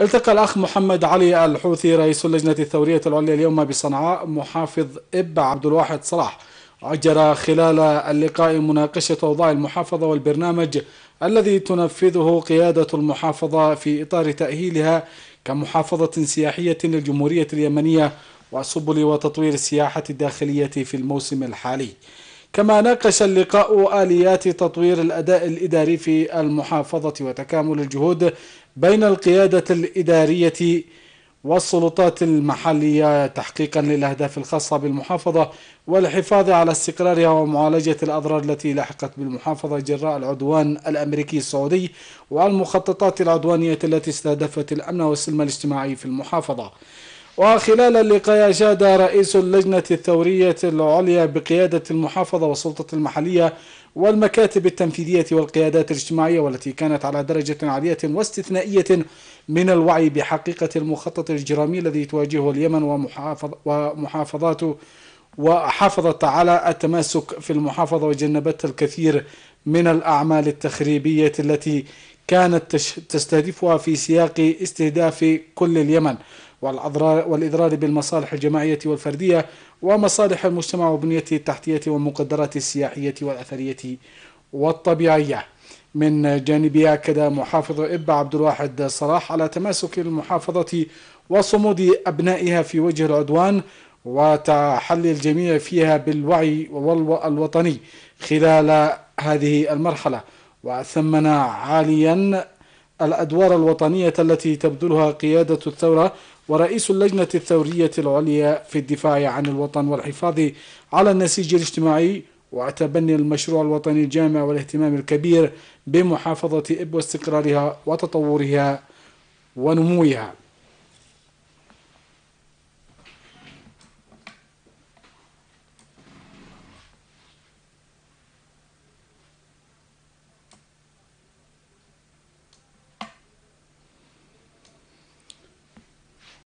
التقى الأخ محمد علي الحوثي رئيس اللجنة الثورية العليا اليوم بصنعاء محافظ إب عبد الواحد صلاح أجرى خلال اللقاء مناقشة أوضاع المحافظة والبرنامج الذي تنفذه قيادة المحافظة في إطار تأهيلها كمحافظة سياحية للجمهورية اليمنية وسبل وتطوير السياحة الداخلية في الموسم الحالي كما ناقش اللقاء آليات تطوير الأداء الإداري في المحافظة وتكامل الجهود بين القيادة الإدارية والسلطات المحلية تحقيقا للأهداف الخاصة بالمحافظة والحفاظ على استقرارها ومعالجة الأضرار التي لحقت بالمحافظة جراء العدوان الأمريكي السعودي والمخططات العدوانية التي استهدفت الأمن والسلم الاجتماعي في المحافظة وخلال اللقاء أشاد رئيس اللجنة الثورية العليا بقيادة المحافظة والسلطة المحلية والمكاتب التنفيذية والقيادات الاجتماعية والتي كانت على درجة عالية واستثنائية من الوعي بحقيقة المخطط الإجرامي الذي تواجهه اليمن ومحافظ ومحافظاته وحافظت على التماسك في المحافظة وجنبت الكثير من الأعمال التخريبية التي كانت تستهدفها في سياق استهداف كل اليمن والأضرار والإضرار بالمصالح الجماعية والفردية ومصالح المجتمع وبنيته التحتية والمقدرات السياحية والأثرية والطبيعية من جانبها أكد محافظ إب عبد الواحد صلاح على تماسك المحافظة وصمود أبنائها في وجه العدوان وتحلي الجميع فيها بالوعي والوطني خلال هذه المرحلة وثمن عاليا الأدوار الوطنية التي تبذلها قيادة الثورة ورئيس اللجنة الثورية العليا في الدفاع عن الوطن والحفاظ على النسيج الاجتماعي وتبني المشروع الوطني الجامع والاهتمام الكبير بمحافظة إب واستقرارها وتطورها ونموها